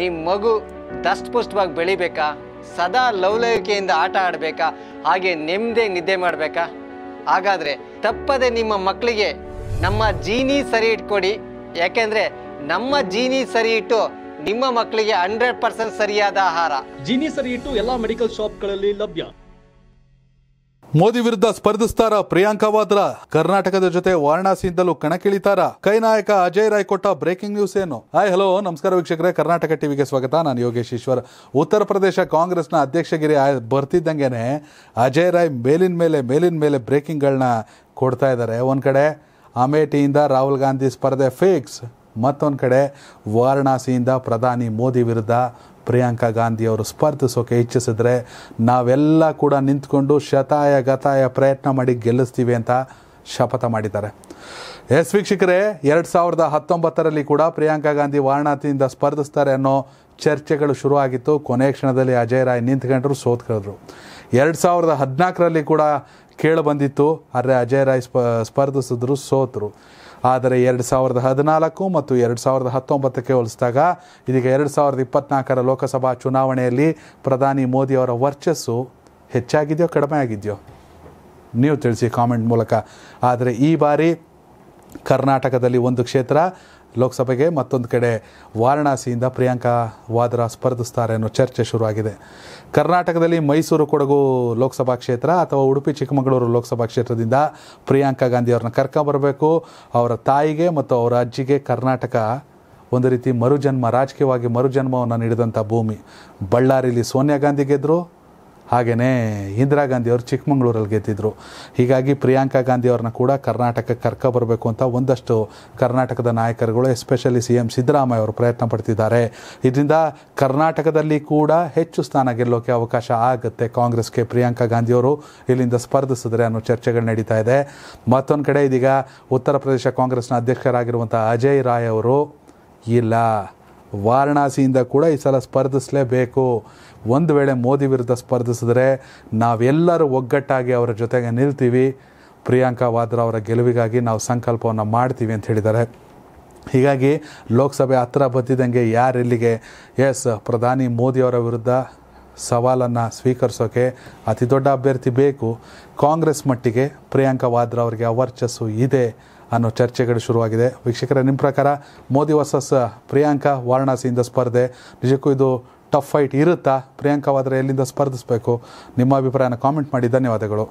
ನಿಮ್ಮ ಮಗು ದಷ್ಟಪುಷ್ಟವಾಗಿ ಬೆಳಿಬೇಕಾ ಸದಾ ಲವಲವಿಕೆಯಿಂದ ಆಟ ಆಡಬೇಕಾ ಹಾಗೆ ನೆಮ್ಮದಿ ನಿದ್ದೆ ಮಾಡಬೇಕಾ ಹಾಗಾದರೆ ತಪ್ಪದೆ ನಿಮ್ಮ ಮಕ್ಕಳಿಗೆ ನಮ್ಮ ಜೀನಿ ಸರಿ ಇಟ್ಕೊಡಿ ಯಾಕೆಂದರೆ ನಮ್ಮ ಜೀನಿ ಸರಿ ಇಟ್ಟು ನಿಮ್ಮ ಮಕ್ಕಳಿಗೆ ಹಂಡ್ರೆಡ್ ಪರ್ಸೆಂಟ್ ಸರಿಯಾದ ಆಹಾರ ಜೀನಿ ಸರಿ ಇಟ್ಟು ಎಲ್ಲ ಮೆಡಿಕಲ್ ಶಾಪ್ಗಳಲ್ಲಿ ಲಭ್ಯ ಮೋದಿ ವಿರುದ್ಧ ಸ್ಪರ್ಧಿಸ್ತಾರ ಪ್ರಿಯಾಂಕಾ ವಾದ್ರಾ ಕರ್ನಾಟಕದ ಜೊತೆ ವಾರಣಾಸಿಯಿಂದಲೂ ಕಣಕ್ಕಿಳಿತಾರ ಕೈ ನಾಯಕ ಅಜಯ್ ರಾಯ್ ಕೊಟ್ಟ ಬ್ರೇಕಿಂಗ್ ನ್ಯೂಸ್ ಏನು ಹಾಯ್ ಹಲೋ ನಮಸ್ಕಾರ ವೀಕ್ಷಕರೇ ಕರ್ನಾಟಕ ಟಿವಿಗೆ ಸ್ವಾಗತ ನಾನು ಯೋಗೇಶ್ ಈಶ್ವರ್ ಉತ್ತರ ಪ್ರದೇಶ ಕಾಂಗ್ರೆಸ್ನ ಅಧ್ಯಕ್ಷಗಿರಿ ಬರ್ತಿದ್ದಂಗೆನೆ ಅಜಯ್ ರಾಯ್ ಮೇಲಿನ ಮೇಲೆ ಮೇಲಿನ ಮೇಲೆ ಬ್ರೇಕಿಂಗ್ಗಳನ್ನ ಕೊಡ್ತಾ ಇದ್ದಾರೆ ಒಂದು ಕಡೆ ಅಮೇಠಿಯಿಂದ ರಾಹುಲ್ ಗಾಂಧಿ ಸ್ಪರ್ಧೆ ಫಿಕ್ಸ್ ಮತ್ತೊಂದು ಕಡೆ ವಾರಣಾಸಿಯಿಂದ ಪ್ರಧಾನಿ ಮೋದಿ ವಿರುದ್ಧ ಪ್ರಿಯಾಂಕಾ ಗಾಂಧಿಯವರು ಸ್ಪರ್ಧಿಸೋಕೆ ಇಚ್ಛಿಸಿದ್ರೆ ನಾವೆಲ್ಲ ಕೂಡ ನಿಂತ್ಕೊಂಡು ಶತಾಯ ಗತಾಯ ಪ್ರಯತ್ನ ಮಾಡಿ ಗೆಲ್ಲಿಸ್ತೀವಿ ಅಂತ ಶಪಥ ಮಾಡಿದ್ದಾರೆ ಎಸ್ ವೀಕ್ಷಕರೇ ಎರಡು ಸಾವಿರದ ಹತ್ತೊಂಬತ್ತರಲ್ಲಿ ಕೂಡ ಪ್ರಿಯಾಂಕಾ ಗಾಂಧಿ ವಾರಣಾಸಿಯಿಂದ ಸ್ಪರ್ಧಿಸ್ತಾರೆ ಅನ್ನೋ ಚರ್ಚೆಗಳು ಶುರುವಾಗಿತ್ತು ಕೊನೆ ಕ್ಷಣದಲ್ಲಿ ಅಜಯ್ ರಾಯ್ ನಿಂತ್ಕೊಂಡ್ರು ಸೋತ್ಕೊಂಡ್ರು ಎರಡು ಸಾವಿರದ ಹದಿನಾಲ್ಕರಲ್ಲಿ ಕೂಡ ಕೇಳಿ ಬಂದಿತ್ತು ಆದರೆ ಅಜಯ್ ರಾಯ್ ಸ್ಪ ಸ್ಪರ್ಧಿಸಿದ್ರು ಸೋತರು ಆದರೆ ಎರಡು ಸಾವಿರದ ಹದಿನಾಲ್ಕು ಮತ್ತು ಎರಡು ಸಾವಿರದ ಹತ್ತೊಂಬತ್ತಕ್ಕೆ ಹೋಲಿಸಿದಾಗ ಇದೀಗ ಎರಡು ಸಾವಿರದ ಇಪ್ಪತ್ನಾಲ್ಕರ ಲೋಕಸಭಾ ಚುನಾವಣೆಯಲ್ಲಿ ಪ್ರಧಾನಿ ಮೋದಿ ಅವರ ವರ್ಚಸ್ಸು ಹೆಚ್ಚಾಗಿದೆಯೋ ಕಡಿಮೆ ಆಗಿದೆಯೋ ನೀವು ತಿಳಿಸಿ ಕಾಮೆಂಟ್ ಮೂಲಕ ಆದರೆ ಈ ಬಾರಿ ಕರ್ನಾಟಕದಲ್ಲಿ ಒಂದು ಕ್ಷೇತ್ರ ಲೋಕಸಭೆಗೆ ಮತ್ತೊಂದು ಕಡೆ ವಾರಣಾಸಿಯಿಂದ ಪ್ರಿಯಾಂಕಾ ವಾದ್ರಾ ಸ್ಪರ್ಧಿಸ್ತಾರೆ ಅನ್ನೋ ಚರ್ಚೆ ಶುರುವಾಗಿದೆ ಕರ್ನಾಟಕದಲ್ಲಿ ಮೈಸೂರು ಕೊಡಗು ಲೋಕಸಭಾ ಕ್ಷೇತ್ರ ಅಥವಾ ಉಡುಪಿ ಚಿಕ್ಕಮಗಳೂರು ಲೋಕಸಭಾ ಕ್ಷೇತ್ರದಿಂದ ಪ್ರಿಯಾಂಕಾ ಗಾಂಧಿ ಅವ್ರನ್ನ ಕರ್ಕೊಂಬರಬೇಕು ಅವರ ತಾಯಿಗೆ ಮತ್ತು ಅವರ ಅಜ್ಜಿಗೆ ಕರ್ನಾಟಕ ಒಂದು ರೀತಿ ಮರುಜನ್ಮ ರಾಜಕೀಯವಾಗಿ ಮರುಜನ್ಮವನ್ನು ನೀಡಿದಂಥ ಭೂಮಿ ಬಳ್ಳಾರಿಯಲ್ಲಿ ಸೋನಿಯಾ ಗಾಂಧಿ ಗೆದ್ದರು ಹಾಗೆಯೇ ಇಂದಿರಾ ಗಾಂಧಿಯವರು ಚಿಕ್ಕಮಂಗ್ಳೂರಲ್ಲಿ ಗೆದ್ದಿದ್ದರು ಹೀಗಾಗಿ ಪ್ರಿಯಾಂಕಾ ಗಾಂಧಿಯವ್ರನ್ನ ಕೂಡ ಕರ್ನಾಟಕಕ್ಕೆ ಕರ್ಕ ಬರಬೇಕು ಅಂತ ಒಂದಷ್ಟು ಕರ್ನಾಟಕದ ನಾಯಕರುಗಳು ಎಸ್ಪೆಷಲಿ ಸಿ ಎಂ ಸಿದ್ದರಾಮಯ್ಯ ಅವರು ಪ್ರಯತ್ನ ಪಡ್ತಿದ್ದಾರೆ ಇದರಿಂದ ಕರ್ನಾಟಕದಲ್ಲಿ ಕೂಡ ಹೆಚ್ಚು ಸ್ಥಾನ ಗೆಲ್ಲೋಕೆ ಅವಕಾಶ ಆಗುತ್ತೆ ಕಾಂಗ್ರೆಸ್ಗೆ ಪ್ರಿಯಾಂಕಾ ಗಾಂಧಿಯವರು ಇಲ್ಲಿಂದ ಸ್ಪರ್ಧಿಸಿದ್ರೆ ಅನ್ನೋ ಚರ್ಚೆಗಳು ನಡೀತಾ ಇದೆ ಮತ್ತೊಂದು ಕಡೆ ಇದೀಗ ಉತ್ತರ ಪ್ರದೇಶ ಕಾಂಗ್ರೆಸ್ನ ಅಧ್ಯಕ್ಷರಾಗಿರುವಂಥ ಅಜಯ್ ರಾಯ್ ಅವರು ಇಲ್ಲ ವಾರಣಾಸಿಯಿಂದ ಕೂಡ ಈ ಸಲ ಸ್ಪರ್ಧಿಸಲೇಬೇಕು ಒಂದು ವೇಳೆ ಮೋದಿ ವಿರುದ್ಧ ಸ್ಪರ್ಧಿಸಿದ್ರೆ ನಾವೆಲ್ಲರೂ ಒಗ್ಗಟ್ಟಾಗಿ ಅವರ ಜೊತೆಗೆ ನಿಲ್ತೀವಿ ಪ್ರಿಯಾಂಕಾ ವಾದ್ರಾ ಅವರ ಗೆಲುವಿಗಾಗಿ ನಾವು ಸಂಕಲ್ಪವನ್ನು ಮಾಡ್ತೀವಿ ಅಂತ ಹೇಳಿದ್ದಾರೆ ಹೀಗಾಗಿ ಲೋಕಸಭೆ ಹತ್ತಿರ ಬಂದಿದ್ದಂಗೆ ಯಾರು ಇಲ್ಲಿಗೆ ಎಸ್ ಪ್ರಧಾನಿ ಮೋದಿಯವರ ವಿರುದ್ಧ ಸವಾಲನ್ನು ಸ್ವೀಕರಿಸೋಕೆ ಅತಿ ದೊಡ್ಡ ಅಭ್ಯರ್ಥಿ ಬೇಕು ಕಾಂಗ್ರೆಸ್ ಮಟ್ಟಿಗೆ ಪ್ರಿಯಾಂಕಾ ವಾದ್ರಾ ಅವರಿಗೆ ಅವರ್ಚಸ್ಸು ಇದೆ ಅನ್ನೋ ಚರ್ಚೆಗಳು ಶುರುವಾಗಿದೆ ವೀಕ್ಷಕರ ನಿಮ್ಮ ಪ್ರಕಾರ ಮೋದಿ ವರ್ಸಸ್ ಪ್ರಿಯಾಂಕಾ ವಾರಣಾಸಿಯಿಂದ ಸ್ಪರ್ಧೆ ನಿಜಕ್ಕೂ ಇದು ಟಫ್ ಫೈಟ್ ಇರುತ್ತಾ ಪ್ರಿಯಾಂಕಾ ವಾದ್ರಾ ಎಲ್ಲಿಂದ ಸ್ಪರ್ಧಿಸಬೇಕು ನಿಮ್ಮ ಅಭಿಪ್ರಾಯನ ಕಾಮೆಂಟ್ ಮಾಡಿ ಧನ್ಯವಾದಗಳು